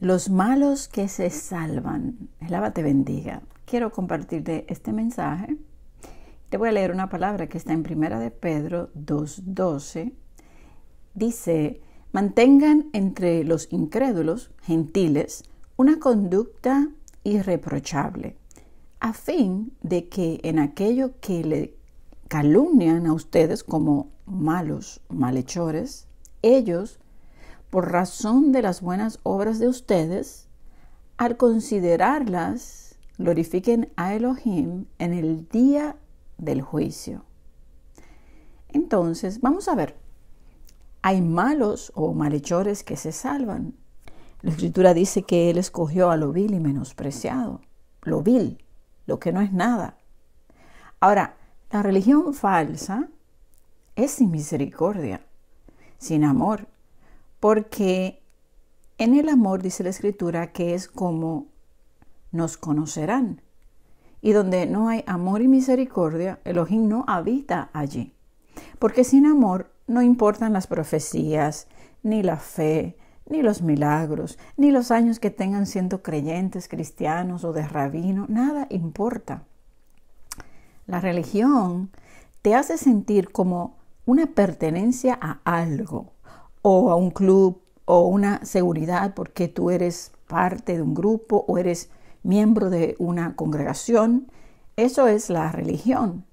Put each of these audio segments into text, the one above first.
Los malos que se salvan. Elaba te bendiga. Quiero compartirte este mensaje. Te voy a leer una palabra que está en Primera de Pedro 2.12. Dice, mantengan entre los incrédulos, gentiles, una conducta irreprochable, a fin de que en aquello que le calumnian a ustedes como malos malhechores, ellos por razón de las buenas obras de ustedes, al considerarlas, glorifiquen a Elohim en el día del juicio. Entonces, vamos a ver, hay malos o malhechores que se salvan. La escritura dice que Él escogió a lo vil y menospreciado, lo vil, lo que no es nada. Ahora, la religión falsa es sin misericordia, sin amor, porque en el amor dice la escritura que es como nos conocerán. Y donde no hay amor y misericordia, Elohim no habita allí. Porque sin amor no importan las profecías, ni la fe, ni los milagros, ni los años que tengan siendo creyentes, cristianos o de rabino, nada importa. La religión te hace sentir como una pertenencia a algo, o a un club o una seguridad porque tú eres parte de un grupo o eres miembro de una congregación. Eso es la religión.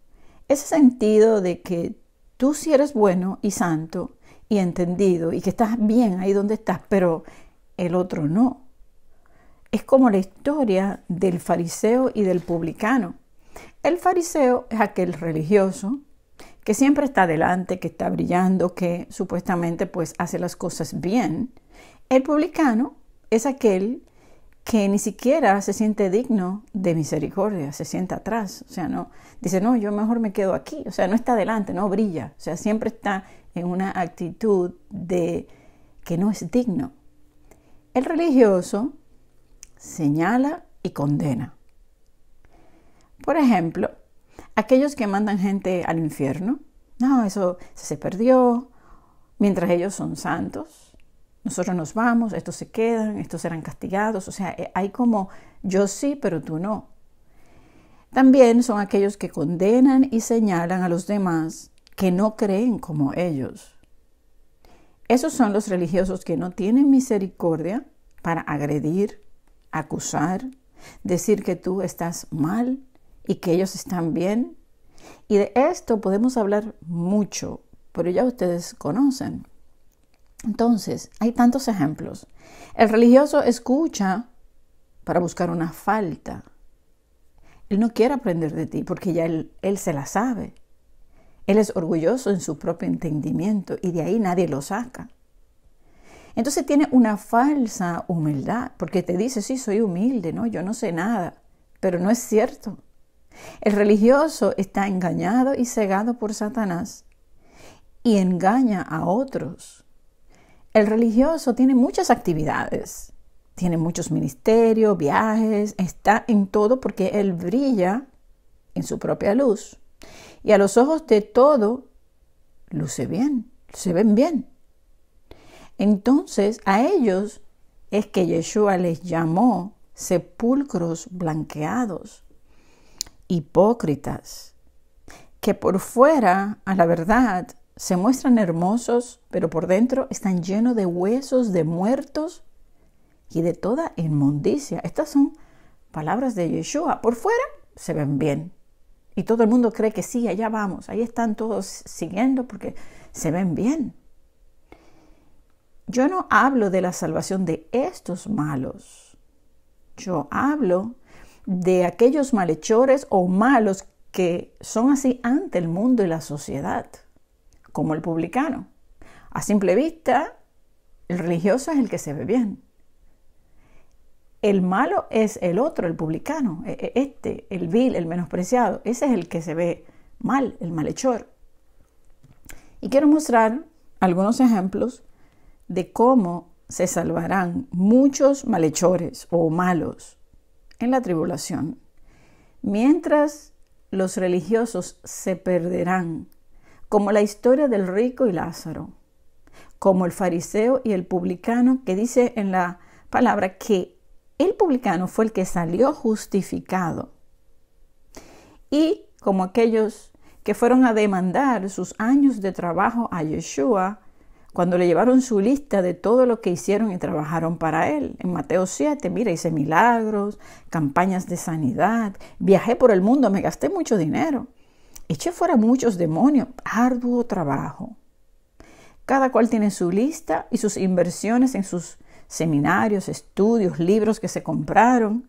Ese sentido de que tú si sí eres bueno y santo y entendido y que estás bien ahí donde estás, pero el otro no. Es como la historia del fariseo y del publicano. El fariseo es aquel religioso que siempre está adelante, que está brillando, que supuestamente pues hace las cosas bien. El publicano es aquel que ni siquiera se siente digno de misericordia, se sienta atrás, o sea, no dice, "No, yo mejor me quedo aquí", o sea, no está adelante, no brilla, o sea, siempre está en una actitud de que no es digno. El religioso señala y condena. Por ejemplo, Aquellos que mandan gente al infierno, no, eso se perdió, mientras ellos son santos, nosotros nos vamos, estos se quedan, estos serán castigados, o sea, eh, hay como yo sí, pero tú no. También son aquellos que condenan y señalan a los demás que no creen como ellos. Esos son los religiosos que no tienen misericordia para agredir, acusar, decir que tú estás mal y que ellos están bien. Y de esto podemos hablar mucho, pero ya ustedes conocen. Entonces, hay tantos ejemplos. El religioso escucha para buscar una falta. Él no quiere aprender de ti porque ya él, él se la sabe. Él es orgulloso en su propio entendimiento y de ahí nadie lo saca. Entonces tiene una falsa humildad porque te dice, sí, soy humilde, no, yo no sé nada, pero no es cierto. El religioso está engañado y cegado por Satanás y engaña a otros. El religioso tiene muchas actividades, tiene muchos ministerios, viajes, está en todo porque él brilla en su propia luz y a los ojos de todo luce bien, se ven bien. Entonces a ellos es que Yeshua les llamó sepulcros blanqueados hipócritas, que por fuera, a la verdad, se muestran hermosos, pero por dentro están llenos de huesos de muertos y de toda inmundicia. Estas son palabras de Yeshua. Por fuera se ven bien. Y todo el mundo cree que sí, allá vamos, ahí están todos siguiendo porque se ven bien. Yo no hablo de la salvación de estos malos. Yo hablo de aquellos malhechores o malos que son así ante el mundo y la sociedad, como el publicano. A simple vista, el religioso es el que se ve bien. El malo es el otro, el publicano, e-, e-, este, el vil, el menospreciado. Ese es el que se ve mal, el malhechor. Y quiero mostrar algunos ejemplos de cómo se salvarán muchos malhechores o malos en la tribulación, mientras los religiosos se perderán, como la historia del rico y Lázaro, como el fariseo y el publicano, que dice en la palabra que el publicano fue el que salió justificado, y como aquellos que fueron a demandar sus años de trabajo a Yeshua, cuando le llevaron su lista de todo lo que hicieron y trabajaron para él. En Mateo 7, mira, hice milagros, campañas de sanidad, viajé por el mundo, me gasté mucho dinero, eché fuera muchos demonios, arduo trabajo. Cada cual tiene su lista y sus inversiones en sus seminarios, estudios, libros que se compraron,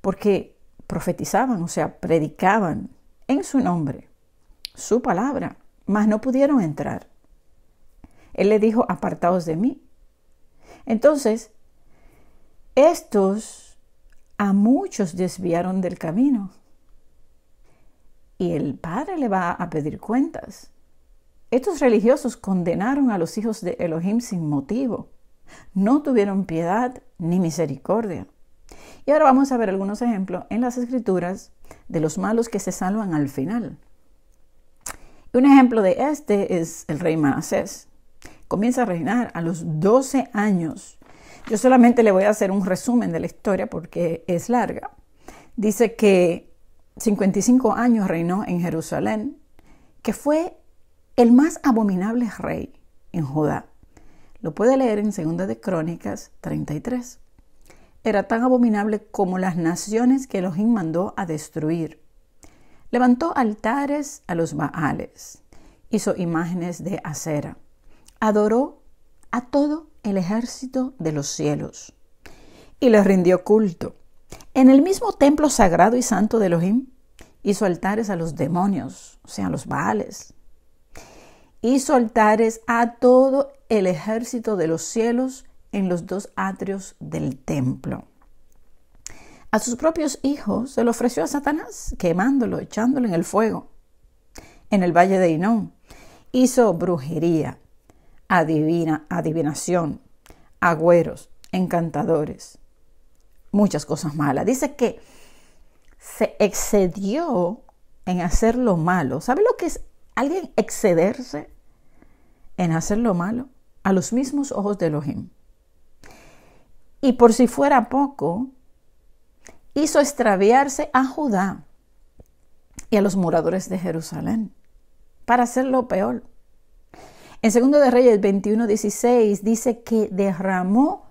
porque profetizaban, o sea, predicaban en su nombre, su palabra, mas no pudieron entrar él le dijo, apartaos de mí. Entonces, estos a muchos desviaron del camino. Y el Padre le va a pedir cuentas. Estos religiosos condenaron a los hijos de Elohim sin motivo. No tuvieron piedad ni misericordia. Y ahora vamos a ver algunos ejemplos en las escrituras de los malos que se salvan al final. Un ejemplo de este es el rey Manasés comienza a reinar a los 12 años. Yo solamente le voy a hacer un resumen de la historia porque es larga. Dice que 55 años reinó en Jerusalén, que fue el más abominable rey en Judá. Lo puede leer en 2 de Crónicas 33. Era tan abominable como las naciones que Elohim mandó a destruir. Levantó altares a los Baales, hizo imágenes de acera, adoró a todo el ejército de los cielos y le rindió culto. En el mismo templo sagrado y santo de Elohim hizo altares a los demonios, o sea, a los baales. Hizo altares a todo el ejército de los cielos en los dos atrios del templo. A sus propios hijos se lo ofreció a Satanás, quemándolo, echándolo en el fuego. En el valle de Inón hizo brujería, adivina, adivinación, agüeros, encantadores, muchas cosas malas. Dice que se excedió en hacer lo malo. ¿Sabe lo que es alguien excederse en hacer lo malo? A los mismos ojos de Elohim. Y por si fuera poco, hizo extraviarse a Judá y a los moradores de Jerusalén para hacer lo peor. En 2 de Reyes 21:16 dice que derramó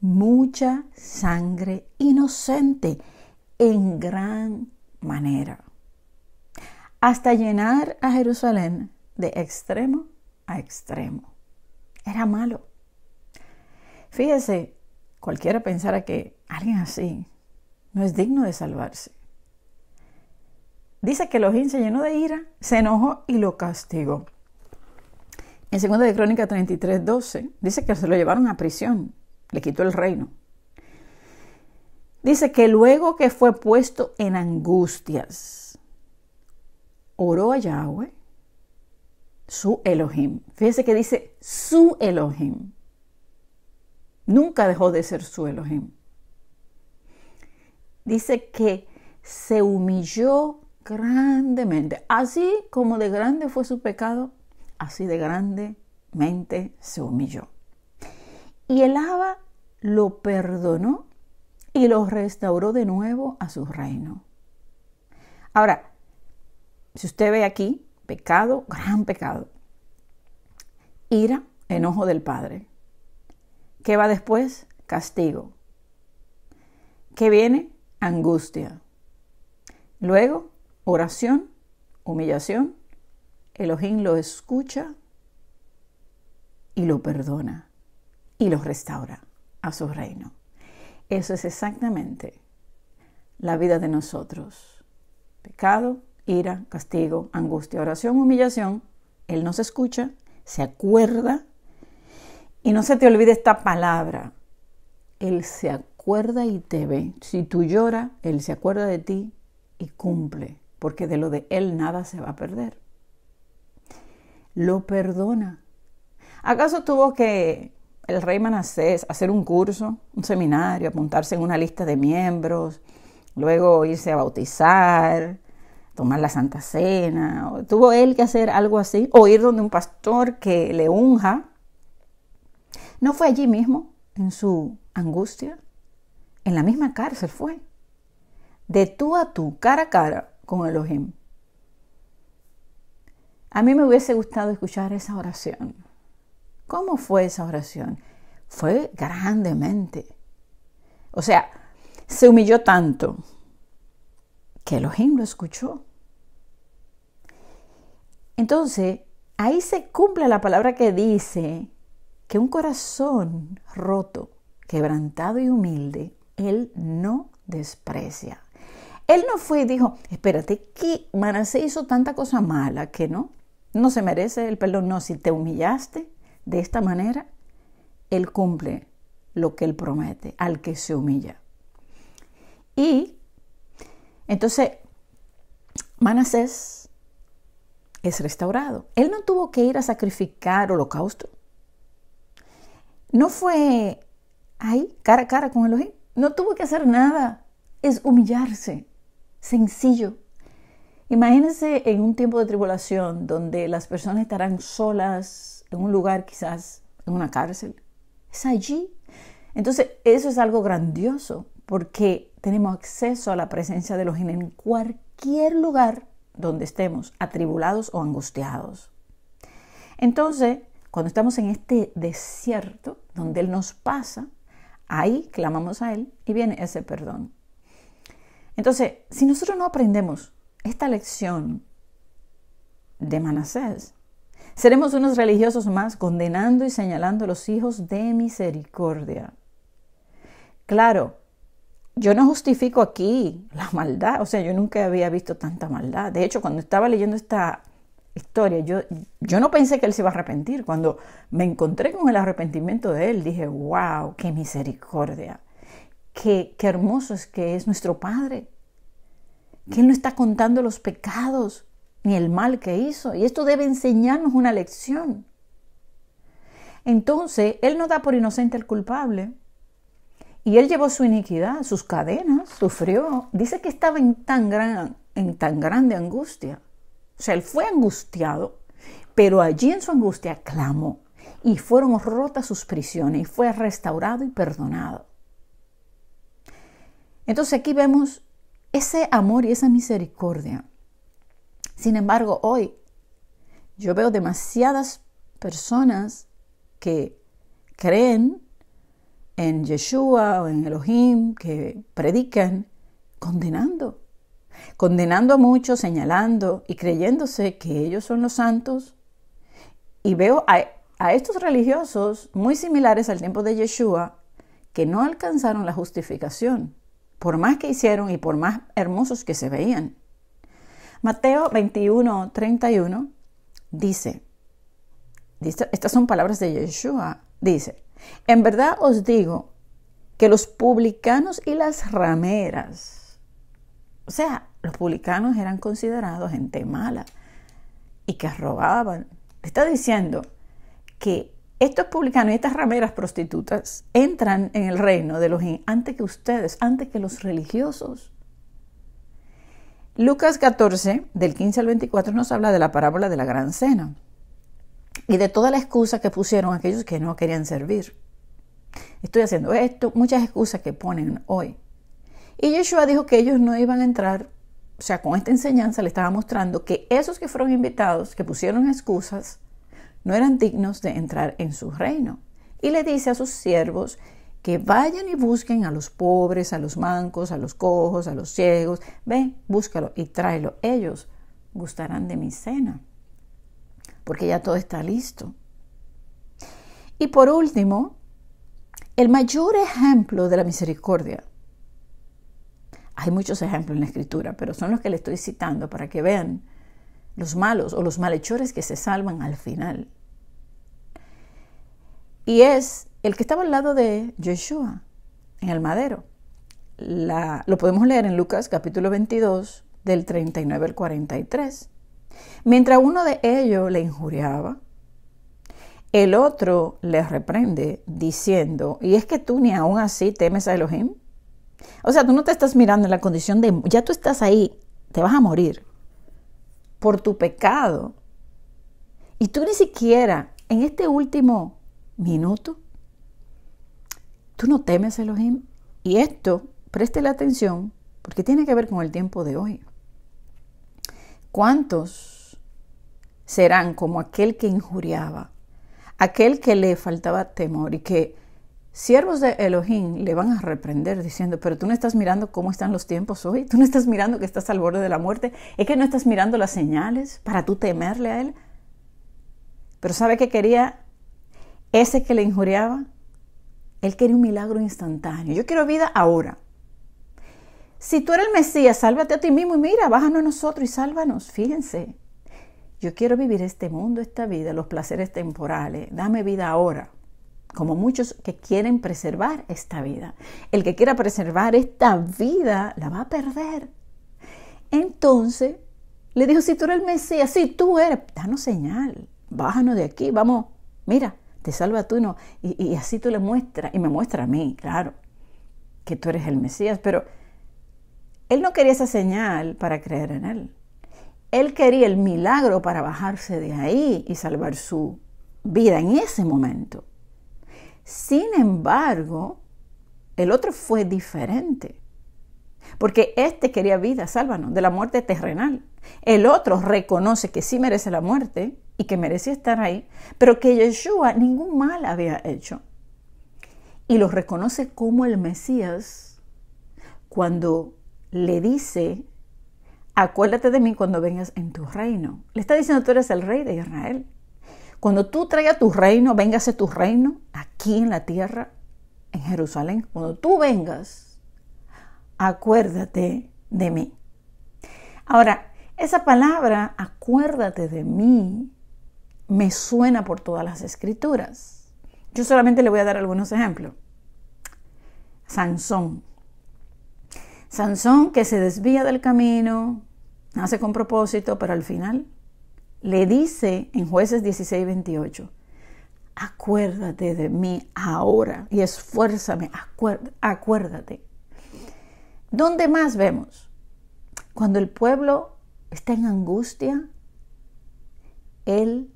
mucha sangre inocente en gran manera, hasta llenar a Jerusalén de extremo a extremo. Era malo. Fíjese, cualquiera pensara que alguien así no es digno de salvarse. Dice que Elohim se llenó de ira, se enojó y lo castigó. En 2 de Crónica 33, 12, dice que se lo llevaron a prisión, le quitó el reino. Dice que luego que fue puesto en angustias, oró a Yahweh, su Elohim. Fíjese que dice su Elohim. Nunca dejó de ser su Elohim. Dice que se humilló grandemente, así como de grande fue su pecado, así de grande mente se humilló. Y el Abba lo perdonó y lo restauró de nuevo a su reino. Ahora, si usted ve aquí, pecado, gran pecado. Ira, enojo del Padre. ¿Qué va después? Castigo. ¿Qué viene? Angustia. Luego, oración, humillación Elohim lo escucha y lo perdona y lo restaura a su reino. Eso es exactamente la vida de nosotros. Pecado, ira, castigo, angustia, oración, humillación. Él nos escucha, se acuerda. Y no se te olvide esta palabra. Él se acuerda y te ve. Si tú lloras, Él se acuerda de ti y cumple, porque de lo de Él nada se va a perder lo perdona. ¿Acaso tuvo que el rey Manasés hacer un curso, un seminario, apuntarse en una lista de miembros, luego irse a bautizar, tomar la Santa Cena? ¿Tuvo él que hacer algo así? ¿O ir donde un pastor que le unja? ¿No fue allí mismo, en su angustia? En la misma cárcel fue. De tú a tú, cara a cara con Elohim. A mí me hubiese gustado escuchar esa oración. ¿Cómo fue esa oración? Fue grandemente. O sea, se humilló tanto que Elohim lo escuchó. Entonces, ahí se cumple la palabra que dice que un corazón roto, quebrantado y humilde, Él no desprecia. Él no fue y dijo, espérate, que Manasé hizo tanta cosa mala que no, no se merece el perdón. No, si te humillaste de esta manera, Él cumple lo que Él promete al que se humilla. Y entonces Manasés es restaurado. Él no tuvo que ir a sacrificar holocausto. No fue ahí, cara a cara con Elohim. No tuvo que hacer nada. Es humillarse. Sencillo. Imagínense en un tiempo de tribulación donde las personas estarán solas en un lugar, quizás en una cárcel. Es allí. Entonces, eso es algo grandioso porque tenemos acceso a la presencia de los en cualquier lugar donde estemos, atribulados o angustiados. Entonces, cuando estamos en este desierto donde Él nos pasa, ahí clamamos a Él y viene ese perdón. Entonces, si nosotros no aprendemos esta lección de Manasés. Seremos unos religiosos más condenando y señalando a los hijos de misericordia. Claro, yo no justifico aquí la maldad, o sea, yo nunca había visto tanta maldad. De hecho, cuando estaba leyendo esta historia, yo, yo no pensé que él se iba a arrepentir. Cuando me encontré con el arrepentimiento de él, dije, wow, qué misericordia, qué, qué hermoso es que es nuestro Padre, que Él no está contando los pecados ni el mal que hizo. Y esto debe enseñarnos una lección. Entonces, Él no da por inocente al culpable. Y Él llevó su iniquidad, sus cadenas, sufrió. Dice que estaba en tan, en tan grande angustia. O sea, Él fue angustiado, pero allí en su angustia clamó. Y fueron rotas sus prisiones y fue restaurado y perdonado. Entonces aquí vemos ese amor y esa misericordia. Sin embargo, hoy yo veo demasiadas personas que creen en Yeshua o en Elohim, que predican condenando, condenando a muchos, señalando y creyéndose que ellos son los santos. Y veo a, estos religiosos muy similares al tiempo de Yeshua que no alcanzaron la justificación por más que hicieron y por más hermosos que se veían. Mateo 21, 31 dice, dice estas son palabras de Yeshua, dice, en verdad os digo que los publicanos y las rameras, o sea, los publicanos eran considerados gente mala y que robaban. Está diciendo que estos publicanos estas rameras prostitutas entran en el reino de los antes que ustedes, antes que los religiosos. Lucas 14, del 15 al 24, nos habla de la parábola de la gran cena y de toda la excusa que pusieron aquellos que no querían servir. Estoy haciendo esto, muchas excusas que ponen hoy. Y Yeshua dijo que ellos no iban a entrar, o sea, con esta enseñanza le estaba mostrando que esos que fueron invitados, que pusieron excusas, no eran dignos de entrar en su reino. Y le dice a sus siervos que vayan y busquen a los pobres, a los mancos, a los cojos, a los ciegos. Ven, búscalo y tráelo. Ellos gustarán de mi cena, porque ya todo está listo. Y por último, el mayor ejemplo de la misericordia. Hay muchos ejemplos en la escritura, pero son los que le estoy citando para que vean los malos o los malhechores que se salvan al final. Y es el que estaba al lado de Yeshua en el madero. lo podemos leer en Lucas capítulo 22 del 39 al 43. Mientras uno de ellos le injuriaba, el otro le reprende diciendo, ¿y es que tú ni aún así temes a Elohim? O sea, tú no te estás mirando en la condición de, ya tú estás ahí, te vas a morir por tu pecado. Y tú ni siquiera en este último minuto, tú no temes a Elohim. Y esto, preste la atención, porque tiene que ver con el tiempo de hoy. ¿Cuántos serán como aquel que injuriaba, aquel que le faltaba temor y que siervos de Elohim le van a reprender diciendo, pero tú no estás mirando cómo están los tiempos hoy, tú no estás mirando que estás al borde de la muerte, es que no estás mirando las señales para tú temerle a él. Pero ¿sabe qué quería ese que le injuriaba? Él quería un milagro instantáneo. Yo quiero vida ahora. Si tú eres el Mesías, sálvate a ti mismo y mira, bájanos a nosotros y sálvanos. Fíjense, yo quiero vivir este mundo, esta vida, los placeres temporales. Dame vida ahora como muchos que quieren preservar esta vida. El que quiera preservar esta vida la va a perder. Entonces le dijo, si tú eres el Mesías, si tú eres, danos señal, bájanos de aquí, vamos, mira, te salva tú y, no, y, así tú le muestras, y me muestra a mí, claro, que tú eres el Mesías, pero él no quería esa señal para creer en él. Él quería el milagro para bajarse de ahí y salvar su vida en ese momento. Sin embargo, el otro fue diferente. Porque este quería vida, sálvanos, de la muerte terrenal. El otro reconoce que sí merece la muerte y que merecía estar ahí, pero que Yeshua ningún mal había hecho. Y lo reconoce como el Mesías cuando le dice, acuérdate de mí cuando vengas en tu reino. Le está diciendo, tú eres el rey de Israel. Cuando tú traigas tu reino, véngase tu reino aquí en la tierra, en Jerusalén. Cuando tú vengas, acuérdate de mí. Ahora, esa palabra, acuérdate de mí, me suena por todas las escrituras. Yo solamente le voy a dar algunos ejemplos. Sansón. Sansón que se desvía del camino, nace con propósito, pero al final le dice en jueces 16, 28, acuérdate de mí ahora y esfuérzame, acuérdate. ¿Dónde más vemos? Cuando el pueblo está en angustia, él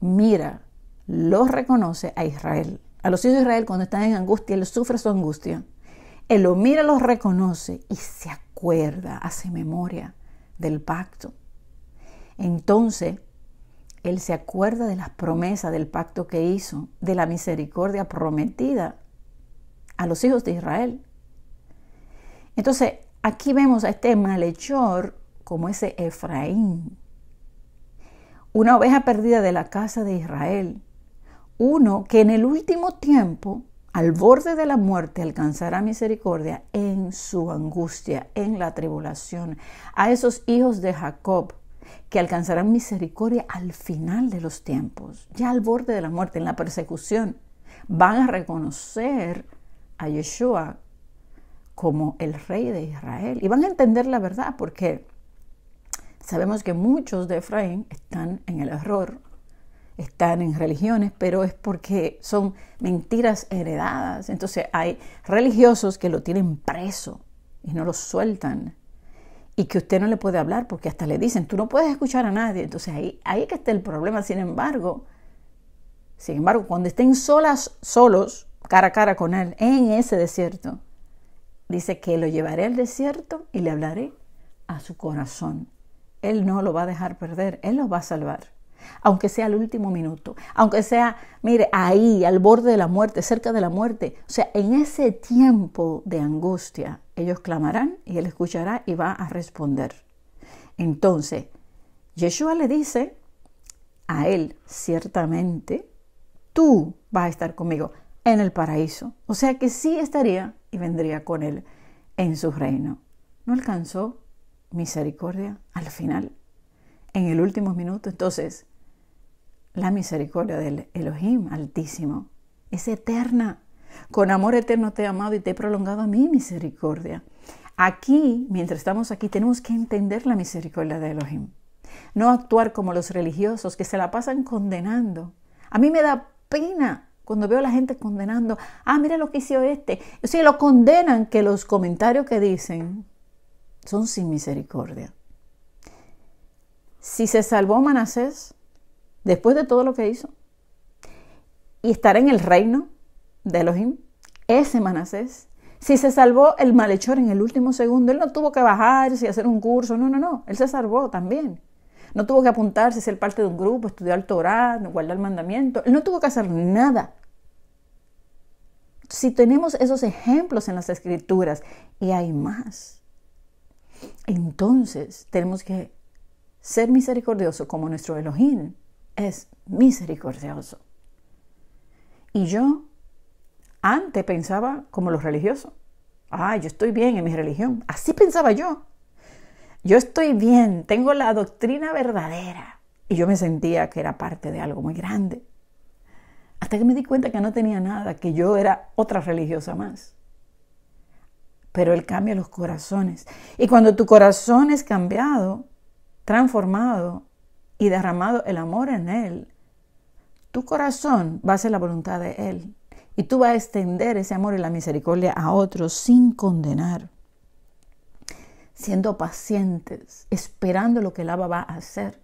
mira, Lo reconoce a Israel. A los hijos de Israel cuando están en angustia, él sufre su angustia. Él lo mira, los reconoce y se acuerda, hace memoria del pacto. Entonces, él se acuerda de las promesas del pacto que hizo, de la misericordia prometida a los hijos de Israel. Entonces, aquí vemos a este malhechor como ese Efraín, una oveja perdida de la casa de Israel, uno que en el último tiempo, al borde de la muerte, alcanzará misericordia en su angustia, en la tribulación, a esos hijos de Jacob que alcanzarán misericordia al final de los tiempos, ya al borde de la muerte, en la persecución. Van a reconocer a Yeshua como el rey de Israel y van a entender la verdad porque sabemos que muchos de Efraín están en el error, están en religiones, pero es porque son mentiras heredadas. Entonces hay religiosos que lo tienen preso y no lo sueltan y que usted no le puede hablar porque hasta le dicen, tú no puedes escuchar a nadie. Entonces ahí, ahí que está el problema. Sin embargo, sin embargo, cuando estén solas, solos, cara a cara con él, en ese desierto, dice que lo llevaré al desierto y le hablaré a su corazón. Él no lo va a dejar perder, él los va a salvar aunque sea el último minuto, aunque sea, mire, ahí, al borde de la muerte, cerca de la muerte. O sea, en ese tiempo de angustia, ellos clamarán y Él escuchará y va a responder. Entonces, Yeshua le dice a Él, ciertamente, tú vas a estar conmigo en el paraíso. O sea que sí estaría y vendría con Él en su reino. No alcanzó misericordia al final, en el último minuto. Entonces, la misericordia del Elohim Altísimo es eterna. Con amor eterno te he amado y te he prolongado mi misericordia. Aquí, mientras estamos aquí, tenemos que entender la misericordia de Elohim. No actuar como los religiosos que se la pasan condenando. A mí me da pena cuando veo a la gente condenando. Ah, mira lo que hizo este. Si lo condenan que los comentarios que dicen son sin misericordia. Si se salvó Manasés, después de todo lo que hizo, y estar en el reino de Elohim, ese Manasés, si se salvó el malhechor en el último segundo, él no tuvo que bajarse y hacer un curso, no, no, no, él se salvó también. No tuvo que apuntarse, ser parte de un grupo, estudiar el Torah, guardar el mandamiento, él no tuvo que hacer nada. Si tenemos esos ejemplos en las escrituras, y hay más, entonces tenemos que ser misericordiosos como nuestro Elohim es misericordioso. Y yo antes pensaba como los religiosos. Ah, yo estoy bien en mi religión. Así pensaba yo. Yo estoy bien, tengo la doctrina verdadera. Y yo me sentía que era parte de algo muy grande. Hasta que me di cuenta que no tenía nada, que yo era otra religiosa más. Pero Él cambia los corazones. Y cuando tu corazón es cambiado, transformado, y derramado el amor en Él, tu corazón va a ser la voluntad de Él. Y tú vas a extender ese amor y la misericordia a otros sin condenar, siendo pacientes, esperando lo que el Abba va a hacer.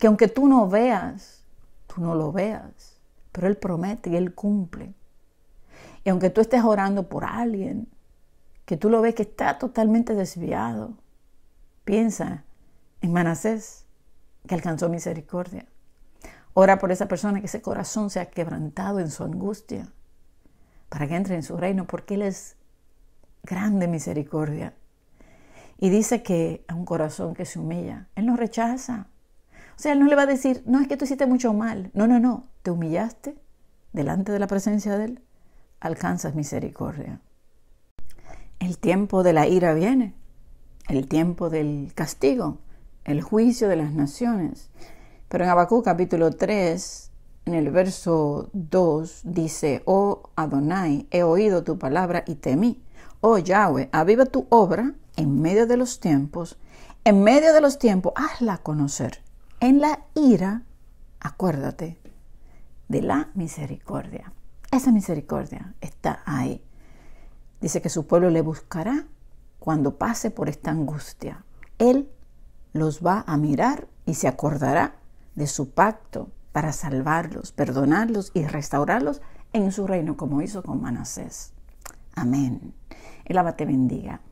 Que aunque tú no veas, tú no lo veas, pero Él promete y Él cumple. Y aunque tú estés orando por alguien, que tú lo ves que está totalmente desviado, piensa en Manasés, que alcanzó misericordia. Ora por esa persona que ese corazón se ha quebrantado en su angustia, para que entre en su reino, porque Él es grande misericordia. Y dice que a un corazón que se humilla, Él no rechaza. O sea, Él no le va a decir, no es que tú hiciste mucho mal. No, no, no, te humillaste delante de la presencia de Él, alcanzas misericordia. El tiempo de la ira viene, el tiempo del castigo el juicio de las naciones. Pero en Habacuc capítulo 3, en el verso 2, dice, Oh Adonai, he oído tu palabra y temí. Oh Yahweh, aviva tu obra en medio de los tiempos, en medio de los tiempos, hazla conocer. En la ira, acuérdate de la misericordia. Esa misericordia está ahí. Dice que su pueblo le buscará cuando pase por esta angustia. Él los va a mirar y se acordará de su pacto para salvarlos, perdonarlos y restaurarlos en su reino, como hizo con Manasés. Amén. El abate te bendiga.